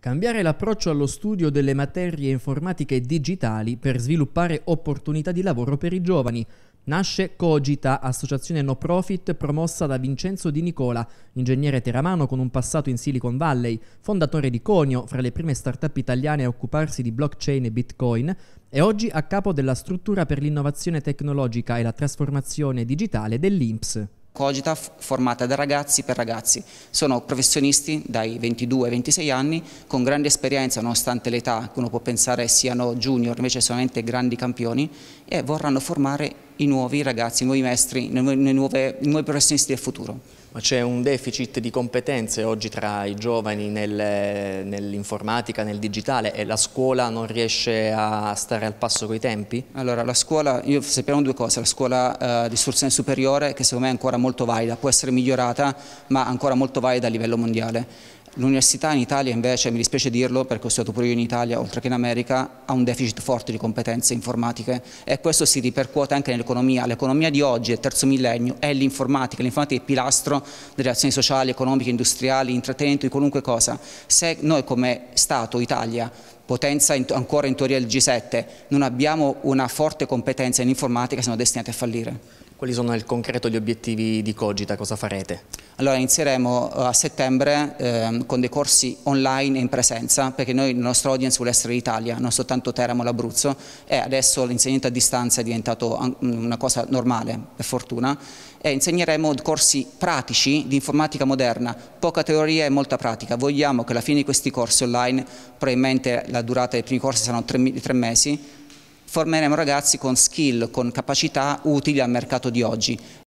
Cambiare l'approccio allo studio delle materie informatiche e digitali per sviluppare opportunità di lavoro per i giovani. Nasce Cogita, associazione no profit promossa da Vincenzo Di Nicola, ingegnere teramano con un passato in Silicon Valley, fondatore di Conio, fra le prime start-up italiane a occuparsi di blockchain e bitcoin, e oggi a capo della struttura per l'innovazione tecnologica e la trasformazione digitale dell'INPS. Cogita formata da ragazzi per ragazzi. Sono professionisti dai 22 ai 26 anni con grande esperienza nonostante l'età, che uno può pensare siano junior, invece sono veramente grandi campioni e vorranno formare i nuovi ragazzi, i nuovi maestri, i nuovi professionisti del futuro. Ma c'è un deficit di competenze oggi tra i giovani nel, nell'informatica, nel digitale e la scuola non riesce a stare al passo coi tempi? Allora, la scuola, io sappiamo due cose, la scuola eh, di istruzione superiore che secondo me è ancora molto valida, può essere migliorata ma ancora molto valida a livello mondiale L'università in Italia invece, mi dispiace dirlo perché ho studiato pure io in Italia, oltre che in America, ha un deficit forte di competenze informatiche e questo si ripercuote anche nell'economia. L'economia di oggi, il terzo millennio, è l'informatica, l'informatica è il pilastro delle azioni sociali, economiche, industriali, intrattenimento, di qualunque cosa. Se noi come Stato, Italia, potenza in ancora in teoria del G7, non abbiamo una forte competenza in informatica, siamo destinati a fallire. Quali sono nel concreto gli obiettivi di Cogita? Cosa farete? Allora inizieremo eh, a settembre eh, con dei corsi online e in presenza, perché noi, il nostro audience vuole essere l'Italia, non soltanto Teramo, l'Abruzzo, e adesso l'insegnamento a distanza è diventato mm, una cosa normale, per fortuna, e insegneremo corsi pratici di informatica moderna, poca teoria e molta pratica. Vogliamo che alla fine di questi corsi online, probabilmente la durata dei primi corsi saranno tre, tre mesi, formeremo ragazzi con skill, con capacità utili al mercato di oggi.